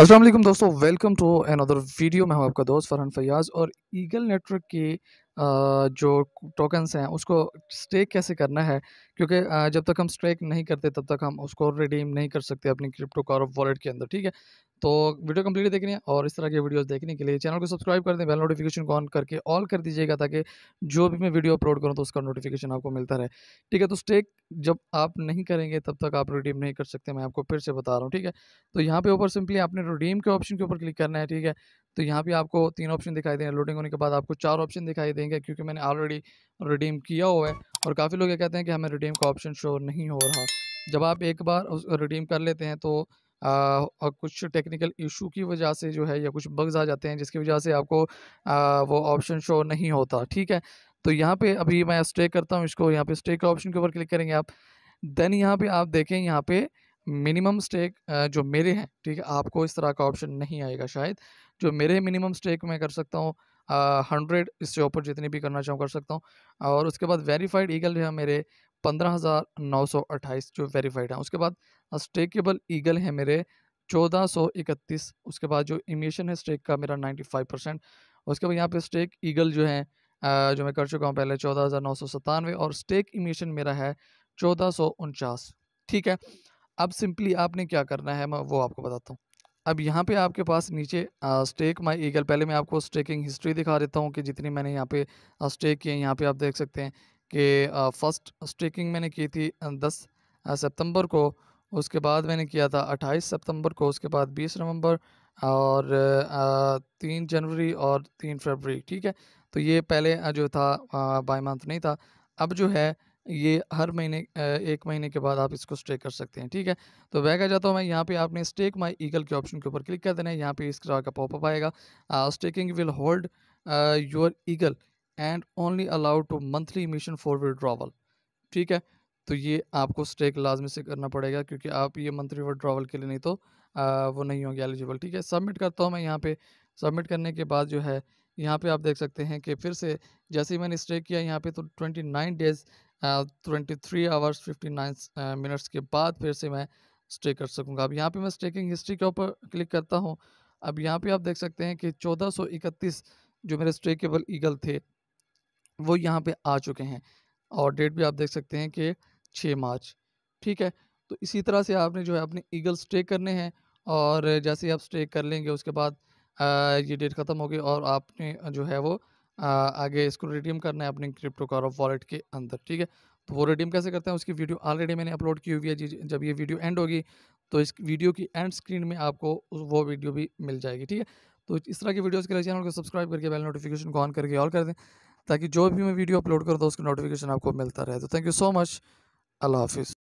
असलम दोस्तों welcome to another video मैं हूं आपका दोस्त फरहान फयाज और ईगल नेटवर्क के जो टोकन्स हैं उसको स्टेक कैसे करना है क्योंकि जब तक हम स्टेक नहीं करते तब तक हम उसको रिडीम नहीं कर सकते अपनी क्रिप्टो कार वॉलेट के अंदर ठीक है तो वीडियो कम्प्लीट देखनी है और इस तरह के वीडियोस देखने के लिए चैनल को सब्सक्राइब कर दें बेल नोटिफिकेशन को ऑन करके ऑल कर दीजिएगा ताकि जो भी मैं वीडियो अपलोड करूँ तो उसका नोटिफिकेशन आपको मिलता रहे ठीक है तो स्टेक जब आप नहीं करेंगे तब तक आप रिडीम नहीं कर सकते मैं आपको फिर से बता रहा हूँ ठीक है तो यहाँ पे ऊपर सिंपली आपने रिडीम के ऑप्शन के ऊपर क्लिक करना है ठीक है तो यहाँ भी आपको तीन ऑप्शन दिखाई देंगे लोडिंग होने के बाद आपको चार ऑप्शन दिखाई देंगे क्योंकि मैंने ऑलरेडी रिडीम किया हुआ है और काफ़ी लोग ये कहते हैं कि हमें रिडीम का ऑप्शन शो नहीं हो रहा जब आप एक बार उस रिडीम कर लेते हैं तो आ, कुछ टेक्निकल इशू की वजह से जो है या कुछ बग्स आ जाते हैं जिसकी वजह से आपको आ, वो ऑप्शन शो नहीं होता ठीक है तो यहाँ पे अभी मैं स्टे करता हूँ इसको यहाँ पे स्टे के ऑप्शन के ऊपर क्लिक करेंगे आप देन यहाँ पे आप देखें यहाँ पे मिनिमम स्टेक जो मेरे हैं ठीक है आपको इस तरह का ऑप्शन नहीं आएगा शायद जो मेरे मिनिमम स्टेक मैं कर सकता हूँ हंड्रेड इससे ऊपर जितनी भी करना चाहूँ कर सकता हूँ और उसके बाद वेरीफाइड ईगल जो है मेरे पंद्रह हज़ार नौ सौ अट्ठाईस जो वेरीफाइड है उसके बाद स्टेकेबल ईगल है मेरे चौदह सौ इकतीस उसके बाद जो इमिशन है स्टेक का मेरा नाइन्टी फाइव परसेंट उसके बाद यहाँ पे स्टेक ईगल जो है जो मैं कर चुका हूँ पहले चौदह हज़ार नौ सौ सतानवे और स्टेक इमिशन मेरा है चौदह सौ उनचास ठीक है अब सिंपली आपने क्या करना है मैं वो आपको बताता हूँ अब यहाँ पे आपके पास नीचे आ, स्टेक माई ईगल पहले मैं आपको स्टेकिंग हिस्ट्री दिखा देता हूँ कि जितनी मैंने यहाँ पे स्टेक किए यहाँ पे आप देख सकते हैं कि फ़र्स्ट स्टेकिंग मैंने की थी दस सितंबर को उसके बाद मैंने किया था अट्ठाईस सितंबर को उसके बाद बीस नवंबर और तीन जनवरी और तीन फरवरी ठीक है तो ये पहले जो था बाई मंथ नहीं था अब जो है ये हर महीने एक महीने के बाद आप इसको स्टे कर सकते हैं ठीक है तो वह आ जाता हूँ मैं यहाँ पे आपने स्टेक माय ईगल के ऑप्शन के ऊपर क्लिक कर देना है यहाँ पे इस तरह का पॉपअप आएगा staking will hold your eagle and only allowed to monthly mission for withdrawal ठीक है तो ये आपको स्टेक लाजमी से करना पड़ेगा क्योंकि आप ये मंथली विड्रावल के लिए नहीं तो आ, वो नहीं होंगे एलिजिबल ठीक है सबमिट करता हूँ मैं यहाँ पर सबमिट करने के बाद जो है यहाँ पे आप देख सकते हैं कि फिर से जैसे ही मैंने स्टे किया यहाँ पे तो 29 days twenty three hours fifty nine minutes के बाद फिर से मैं स्टे कर सकूँगा अब यहाँ पे मैं स्टेकिंग हिस्ट्री के ऊपर क्लिक करता हूँ अब यहाँ पे आप देख सकते हैं कि चौदह सौ इकतीस जो मेरे स्ट्रेकेबल ईगल थे वो यहाँ पे आ चुके हैं और डेट भी आप देख सकते हैं कि छः मार्च ठीक है तो इसी तरह से आपने जो है अपने ईगल स्टे करने हैं और जैसे ही आप स्टे कर लेंगे उसके बाद आ, ये डेट ख़त्म होगी और आपने जो है वो आ, आगे इसको रिडीम करना है अपने क्रिप्टो कार वॉलेट के अंदर ठीक है तो वो रिडीम कैसे करते हैं उसकी वीडियो ऑलरेडी मैंने अपलोड की हुई है जब ये वीडियो एंड होगी तो इस वीडियो की एंड स्क्रीन में आपको वो वीडियो भी मिल जाएगी ठीक है तो इस तरह की वीडियोज़ के लिए चैनल को सब्सक्राइब करके बेल नोटिफिकेशन को ऑन करके ऑल कर दें ताकि जो भी मैं वीडियो अपलोड करता हूँ उसका नोटिफिकेशन आपको मिलता रहे तो थैंक यू सो मच अल्लाह हाफिज़